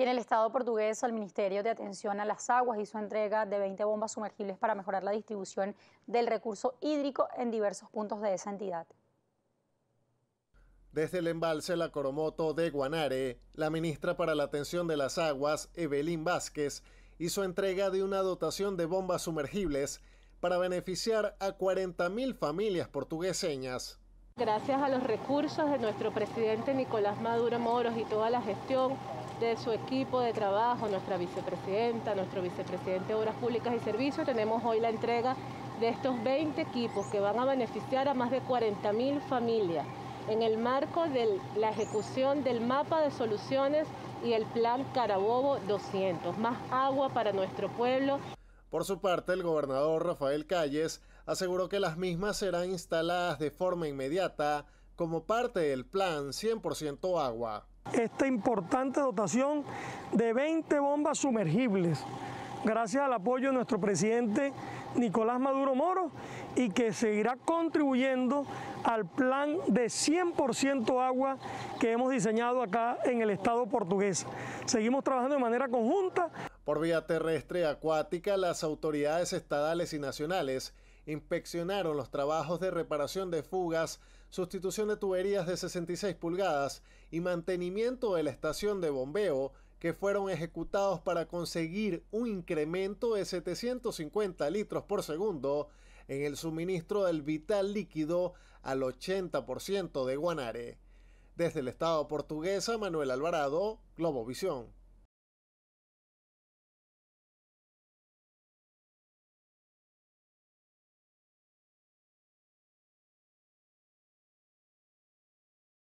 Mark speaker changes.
Speaker 1: Y en el Estado portugués, el Ministerio de Atención a las Aguas hizo entrega de 20 bombas sumergibles para mejorar la distribución del recurso hídrico en diversos puntos de esa entidad.
Speaker 2: Desde el embalse La Coromoto de Guanare, la ministra para la Atención de las Aguas, Evelyn Vázquez, hizo entrega de una dotación de bombas sumergibles para beneficiar a 40.000 familias portugueseñas.
Speaker 3: Gracias a los recursos de nuestro presidente Nicolás Maduro Moros y toda la gestión, de su equipo de trabajo, nuestra vicepresidenta, nuestro vicepresidente de Obras Públicas y Servicios. Tenemos hoy la entrega de estos 20 equipos que van a beneficiar a más de 40.000 familias en el marco de la ejecución del mapa de soluciones y el plan Carabobo 200, más agua para nuestro pueblo.
Speaker 2: Por su parte, el gobernador Rafael Calles aseguró que las mismas serán instaladas de forma inmediata como parte del plan 100% agua
Speaker 4: esta importante dotación de 20 bombas sumergibles, gracias al apoyo de nuestro presidente Nicolás Maduro Moro y que seguirá contribuyendo al plan de 100% agua que hemos diseñado acá en el Estado portugués. Seguimos trabajando de manera conjunta.
Speaker 2: Por vía terrestre acuática, las autoridades estadales y nacionales inspeccionaron los trabajos de reparación de fugas, sustitución de tuberías de 66 pulgadas y mantenimiento de la estación de bombeo que fueron ejecutados para conseguir un incremento de 750 litros por segundo en el suministro del vital líquido al 80% de Guanare. Desde el Estado portuguesa, Manuel Alvarado, Globovisión.